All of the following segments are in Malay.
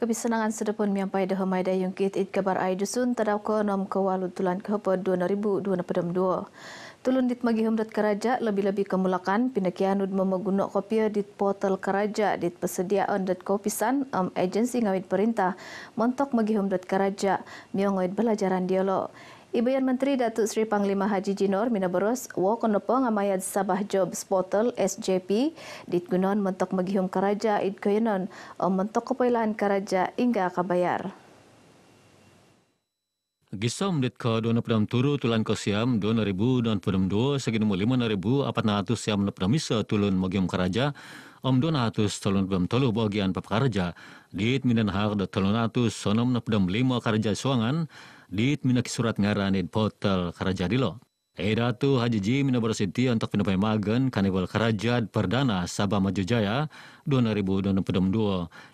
Kepisenangan sedepun miampai dah mai dah yung kit kabar ai dusun tadau ko nom ko tulan ke hopo 2022. Tulun dit magi humdat keraja lebih-lebih kemulakan pindakian ud memaguna kopi di portal keraja di persediaan dan kopi san am agensi ngawit perintah montok magi humdat keraja miongoid belajaran dialog. Ibuan Menteri Datuk Seri Panglima Haji Jinor Minaboros wo konopo ngamayad Sabah Job Portal SJP dit gunon mentok magihum karaja id koyonon o mentok kepailan karaja ingga kabayar. Gisom dit ka dona pedam turu tulan ko siam 2000 dan pedam 2 segini mo 5400 siam na pedam isa tulun magihum karaja om 200 tulun pedam tolu bagian pekerja dit minan har da 300 sonom na pedam lima karaja suangan dit mina surat ngaranin portal kerajaan dilo. Eda eh, tu Haji Ji minabar Siti untuk pinupai magen kanibal kerajaan perdana Sabah Maju Jaya 2022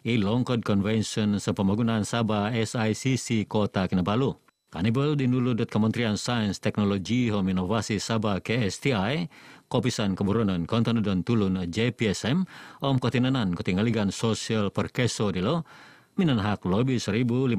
i longkod konvensyen sepemagunan Sabah SICC Kota Kinabalu. Kanibal dinulu dat Kementerian Sains, Teknologi, Home Inovasi Sabah KSTI, Kopisan Keburunan Kontenudan Tulun JPSM, Om Kotinanan Ketinggaligan Sosial Perkeso dilo, hak lobi 1500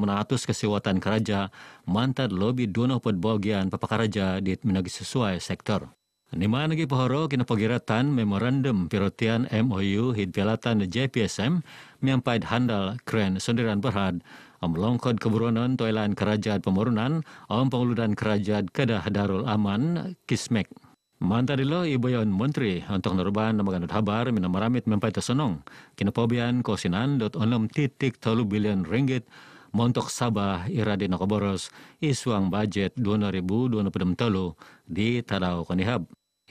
kesewatan keraja mantad lobi duno pod bagian papakaraja di minagi sesuai sektor. Ni mana lagi pahoro kina pagiratan memorandum pirotian MOU hid pelatan JPSM miampaid handal kren sendiran berhad om longkod keburunan toilan kerajaan pemurunan om pengeludan kerajaan kedah darul aman kismek. ಮಂತರಿಲೋ ಈ ಬಯೋನ್ ಮಂತ್ರಿ ಅಂತೊಂಗ್ ನರುಬಾನ್ ನಮಗ ಹಬಾರ್ ಮಿನ ಮರಾಮಿತ್ ಮೆಂಪೈತ ಸೊನೊಂಗ್ ಕಿನಪೋಬಿಯಾನ್ ಕೋಸಿನಾನ್ dot onom titik tolu billion ringgit montok Sabah iradi nakaboros iswang budget 2023 di Tadaw Kanihab.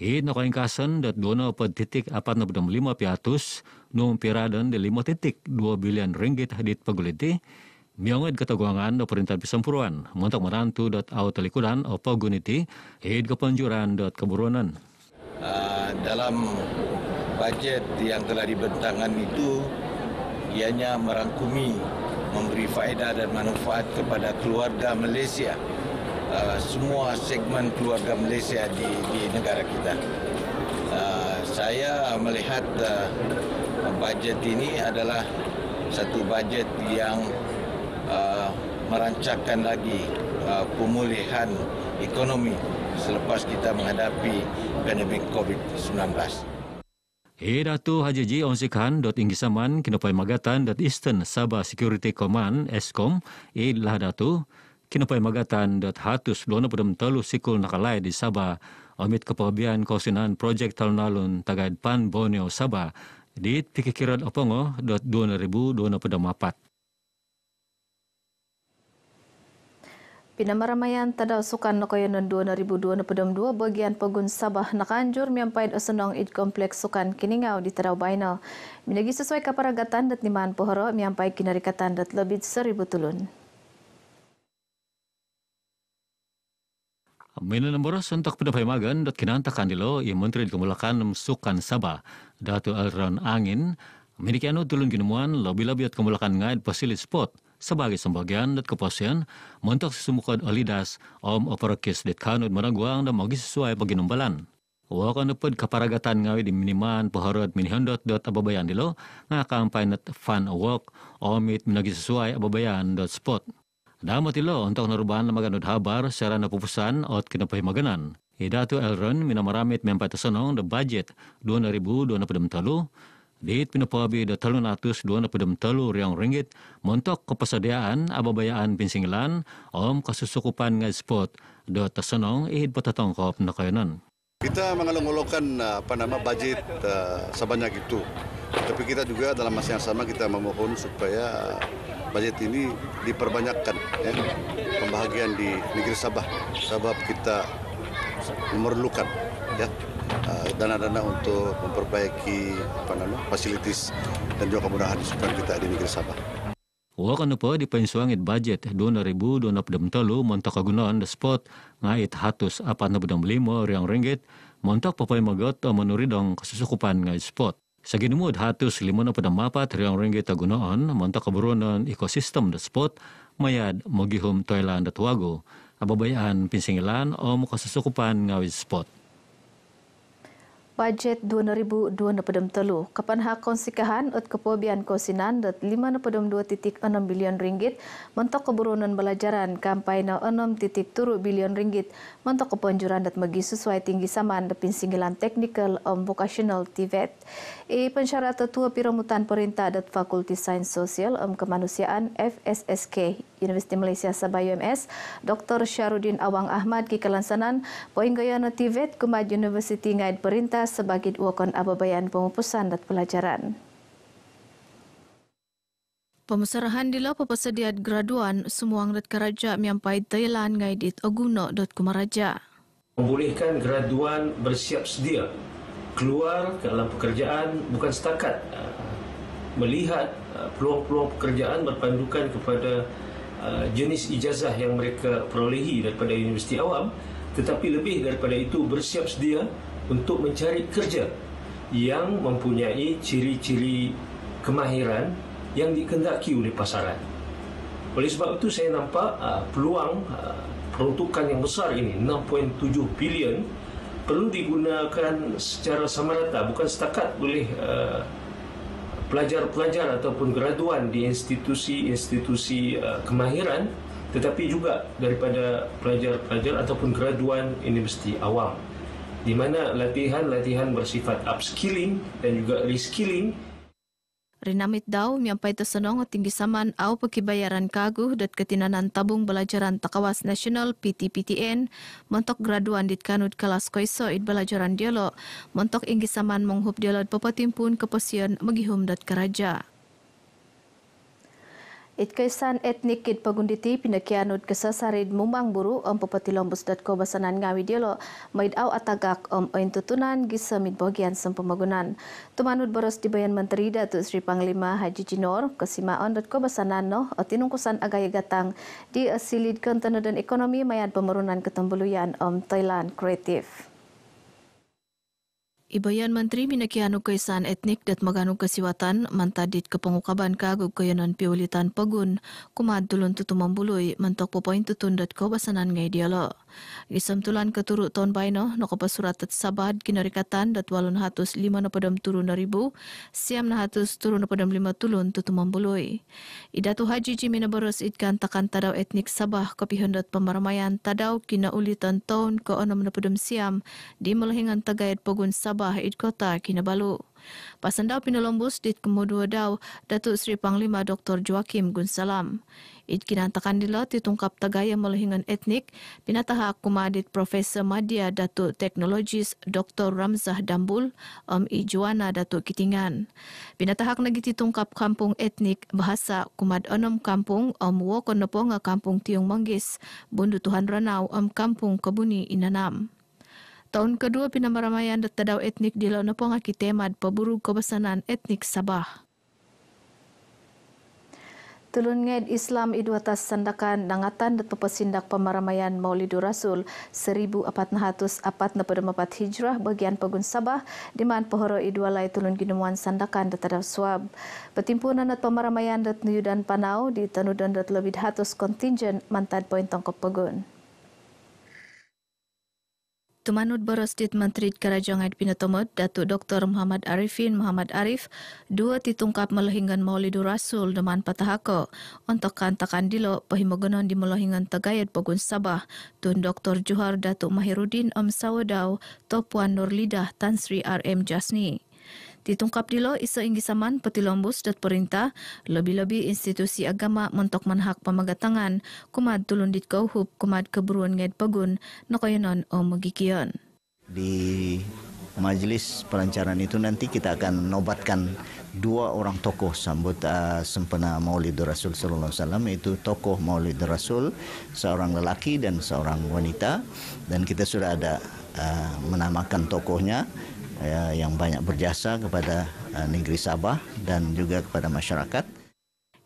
Hid na kaingkasan dot dono pod titik apat na lima piatus nung piradan de lima titik dua billion ringgit hadit paguliti miongod kata guangan do perintah pisampuruan montok marantu dan au telikuran opo guniti hid kepanjuran dan keburuanan ah, dalam bajet yang telah dibentangkan itu ianya merangkumi memberi faedah dan manfaat kepada keluarga Malaysia ah, semua segmen keluarga Malaysia di, di negara kita ah, saya melihat uh, bajet ini adalah satu bajet yang uh, merancangkan lagi uh, pemulihan ekonomi selepas kita menghadapi pandemik COVID-19. Hei Datu Haji Ji Onsikhan, dot Inggisaman, Kinopai Magatan dot Eastern Sabah Security Command Eskom Hei, lah Datu Kinopai Magatan dot Hatus Lona Pudam Telu Sikul Nakalai di Sabah Amit Kepabian Kosinan Projek Talnalun Tagad Pan Borneo Sabah Dit Pikikiran Opongo dot 2000 Lona Pudam Mapat Pinamaramayan tadaw sukan na kayo ng dua bagian pagun Sabah na kanjur miyampayin o id kompleks sukan kini ngau di tadaw bayno. Minagi sesuai kaparagatan dat ni maan pohoro miyampay kinarikatan dat labid seribu tulun. Minun ang boros untuk pinapay magan dat kinantakan nilo dilo muntri menteri kumulakan sukan Sabah datu alron angin. Minikiano tulung ginumuan lobi lebih lebih kumulakan ngayon pasilit spot. spot sebagai sembagian dan kepastian, mentok sesemukan alidas om operakis dit kanut meraguang dan magis sesuai bagi nombalan. Wakan upad kaparagatan ngawi di miniman paharad minihandot dot ababayan dilo nga kampain at fan walk omit minagi sesuai ababayan dot spot. itu lo untuk naruban na maganod habar secara napupusan at kinapay Ida tu Elron mina minamaramit mempatasanong the budget dua dua ribu 2023 Diit pinapabi da talon atus dua na padam talo riyang ringgit montok kapasadayaan ababayaan pinsingilan om kasusukupan nga spot do tasanong ihid patatangkop na kayanan. Kita mengalungulukan eh, apa nama budget uh, sebanyak itu. Tapi kita juga dalam masa yang sama kita memohon supaya eh, budget ini diperbanyakkan ya, pembahagian di negeri Sabah. Sabah kita memerlukan ya Eh, dana-dana untuk memperbaiki apa namanya fasilitas dan juga kemudahan sukan kita di negeri Sabah. Wakan upo di pensuangit budget 2023 montok kagunaan the spot ngait hatus apa nabudang lima riang ringgit montok papai magot o menuridong kesusukupan ngait spot. Saginumud hatus lima na pada mapat riang ringgit agunaan montok kaburunan ekosistem the spot mayad mogihum toilan at wago ababayaan pinsingilan o mukasusukupan ngait spot. Bajet 2023 kepenha konsikahan ut kepobian kosinan dat enam bilion ringgit mentok keburunan belajaran kampai na enam titik 6.3 bilion ringgit mentok kepenjuran dat magi sesuai tinggi saman depin singgilan teknikal om vocational tivet i pensyarat tetua piramutan perintah dat fakulti sains sosial om kemanusiaan FSSK Universiti Malaysia Sabah UMS, Dr. Syarudin Awang Ahmad di Kelansanan, Poin Gaya Notivet, Kumad Universiti ngaid Perintah sebagai wakon ababayan pemupusan dan pelajaran. Pemesarahan di lapa pesediat graduan semua angkat keraja miampai Thailand ngaidit oguno dot kumaraja. Membolehkan graduan bersiap sedia keluar ke dalam pekerjaan bukan setakat uh, melihat uh, peluang-peluang pekerjaan berpandukan kepada Uh, jenis ijazah yang mereka perolehi daripada universiti awam tetapi lebih daripada itu bersiap sedia untuk mencari kerja yang mempunyai ciri-ciri kemahiran yang dikendaki oleh pasaran. Oleh sebab itu saya nampak uh, peluang uh, peruntukan yang besar ini 6.7 bilion perlu digunakan secara samarata, bukan setakat boleh uh, pelajar-pelajar ataupun graduan di institusi-institusi uh, kemahiran tetapi juga daripada pelajar-pelajar ataupun graduan universiti awam di mana latihan-latihan bersifat upskilling dan juga reskilling Rinamit daw miyampay to tinggi saman aw pagkibayaran kaguh dat ketinanan tabung belajaran takawas nasional PTPTN mentok graduan dit kanud kelas koiso id belajaran dialo montok inggi saman monghup dialo at papatimpun kaposyon magihum dat keraja. Itkaisan etnik kit pengunditi pindakianut kesesarid mumbang buru om pepeti lombus dat ko basanan ngawi dialo maid au atagak om oin tutunan gisemit bagian sempemagunan. Tumanut boros dibayan menteri Datuk Sri Panglima Haji Jinor kesimaon dat ko basanan no otinungkusan agaya gatang di asilid kontenu dan ekonomi mayat pemerunan ketembuluyan om Thailand kreatif. Ibayan Menteri Minakianu Kaisan Etnik dan Maganu Kesiwatan mantadit kepengukaban kagu kayanan piulitan pegun kumad dulun tutu mambuloy mantok po point tutun dat ko basanan ngay dialo. Isam tulan keturu ton baino no kapasurat at sabad ginarikatan dat walun hatus lima na padam turun na ribu siam na hatus turun na padam lima tulun tutu mambuloy. Idatu Haji Jimmy na baros takan tadau etnik sabah kapihan dat pamaramayan tadaw kinaulitan tahun ko onam na padam siam di malahingan tagayat pegun sabah Sabah, id kota Kinabalu. Pasandau Pinalombus di Kemudua Dau, Datuk Seri Panglima Dr. Joakim Gunsalam. Id kinantakan dila ditungkap tagaya melehingan etnik, pinataha kuma di Profesor Madia Datuk Teknologis Dr. Ramzah Dambul, Om Ijuana Datuk Kitingan. Pinataha lagi ditungkap kampung etnik bahasa kumad onom kampung Om Wokonoponga Kampung Tiung Manggis, Bundu Tuhan Ranau Om Kampung Kebuni Inanam. Tahun kedua pinamaramayan tetadau etnik di Lonopongak kitemad peburu kebesanan etnik Sabah. Tulun ngad Islam Idwatas Sandakan Dangatan dan Pepesindak Pemaramayan Maulidur Rasul 1444 Hijrah bagian Pegun Sabah di man pohoro idualai Tulun Ginuman Sandakan dan Tadab Suab. Petimpun anak pemaramayan dan Nuyudan Panau di Tanudan dan Lebih Hatus Kontingen mantan poin tongkok Pegun. Tumanut Boros Dit Menteri Kerajaan Pinatomod, Datuk Dr. Muhammad Arifin Muhammad Arif, dua titungkap melehingan Maulidur Rasul deman patahako. Untuk kantakan dilo, pahimogonon dimelehingan Tegayat Pogun Sabah, Tun Dr. Juhar Datuk Mahirudin Om Sawadau, Topuan Nurlidah Tan Sri RM Jasni. Ditungkap dilo isa inggi saman peti lombus dat perintah lebih-lebih institusi agama mentok manhak tangan kumad tulun dit kauhub kumad keburuan pegun no koyonon o magikion. Di majlis pelancaran itu nanti kita akan nobatkan dua orang tokoh sambut uh, sempena Maulid Rasul sallallahu alaihi wasallam itu tokoh Maulid Rasul seorang lelaki dan seorang wanita dan kita sudah ada uh, menamakan tokohnya ya, yang banyak berjasa kepada uh, negeri Sabah dan juga kepada masyarakat.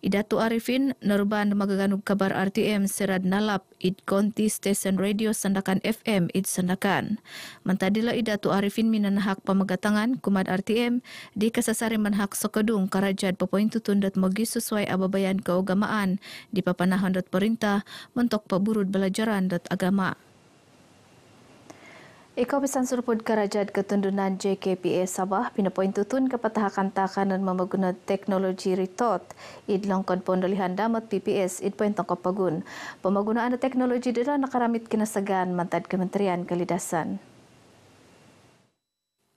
Idatu Arifin, Nurban Magaganu Kabar RTM Serad Nalap, Id Konti Station Radio Sandakan FM, Id Sandakan. Mentadila Idatu Arifin minan minanahak pemegatangan Kumad RTM di kasasari manhak Sokodung Karajat Papointu Tundat Mogi sesuai ababayan keagamaan di papanahan dat perintah mentok peburut belajaran dat agama. Ikaw bisan surpod karajad katundunan JKPA Sabah pinapointutun kapatahakan takanan mamagunad technology retot idlong kon pondolihan damat PPS idpoint ang kapagun. Pamagunaan na technology dira nakaramit kinasagan mantad Kementerian Kalidasan.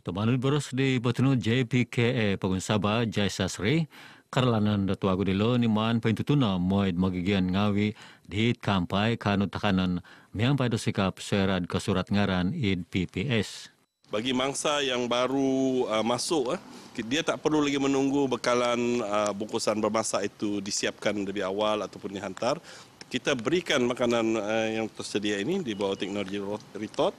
Tumanod boros di Batuno JPKE Pagun Sabah Jai Sasri karlanan datu agu di loni man pintutuna moid magigian ngawi diit kampai kanu takanan pada sikap serad ke surat ngaran id PPS. Bagi mangsa yang baru uh, masuk, eh, dia tak perlu lagi menunggu bekalan uh, bungkusan bermasak itu disiapkan lebih awal ataupun dihantar. Kita berikan makanan uh, yang tersedia ini di bawah teknologi retort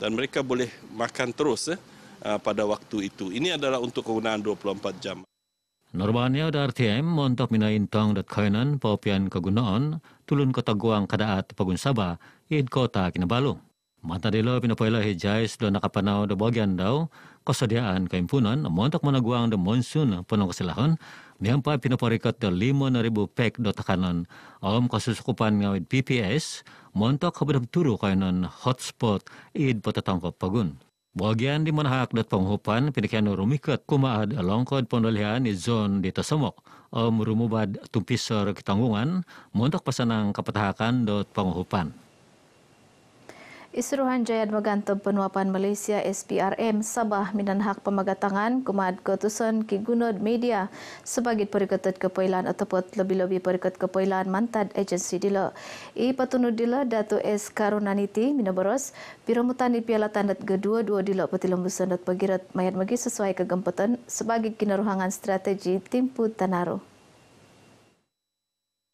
dan mereka boleh makan terus eh, uh, pada waktu itu. Ini adalah untuk kegunaan 24 jam. Norbania da RTM montok minain tong dat kainan papian kegunaan tulun kota guang kadaat pagun saba id kota kinabalu. Mata dilo pinapoyla hi jais do nakapanaw da bagian daw kasadyaan kaimpunan montok managuang da monsoon punong kasilahan niyang pa pinaparikat da 5,000 pek do takanan om kasusukupan nga PPS montok kabudam turu kainan hotspot id potatangkap pagun. Bagian di mana menahak dat penghupan pinikian rumikat kumaad longkod pondolian di zon di tasamok om rumubad tumpisar kitanggungan muntuk pasanang kapatahakan dat penghupan. Isruhanjaya Dmagantab Penuapan Malaysia SPRM Sabah Minanhak Pemagatangan Kumad Ketusan Kigunod Media sebagai periketat kepailan ataupun lebih-lebih perikatan kepailan mantan agensi dila. I patunud dila Datu S. Karunaniti Minaboros Piramutan di Piala Tandat Kedua Dua Dila peti Petilambusan Dat Pagirat Mayat Magi sesuai kegempatan sebagai kinaruhangan strategi Timpu Tanaro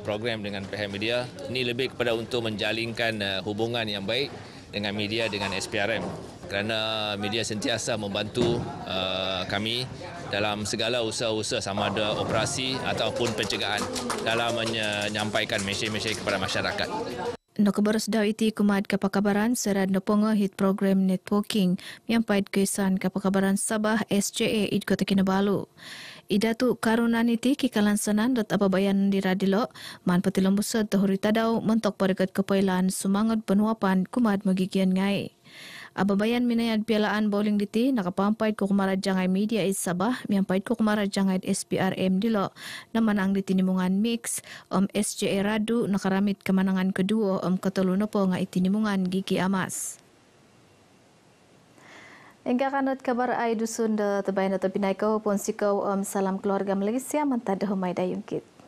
program dengan PH Media ini lebih kepada untuk menjalinkan eh, hubungan yang baik dengan media dengan SPRM kerana media sentiasa membantu uh, kami dalam segala usaha-usaha sama ada operasi ataupun pencegahan dalam menyampaikan mesej-mesej kepada masyarakat. Nak berus dah iti kumat kapal kabaran serat nopongo hit program networking yang pahit kesan kapal kabaran Sabah SJA ikut kota Kinabalu. Ida tu karunan iti ki kalansanan dat apa bayan di radilo man patilong busod tahuri tadaw mentok perikat kepailan semangat penuapan kumad magigian ngai. Ababayan minayad pialaan bowling diti nakapampait ko jangai media is Sabah miyampait ko kumarajangay SPRM dilo naman ang ditinimungan mix om SJA e Radu nakaramit kamanangan kedua om katalunopo nga itinimungan Gigi Amas. Engga kanat kabar ai dusun de tebain atau binai kau pun sikau salam keluarga Malaysia mentadah mai dayung kita.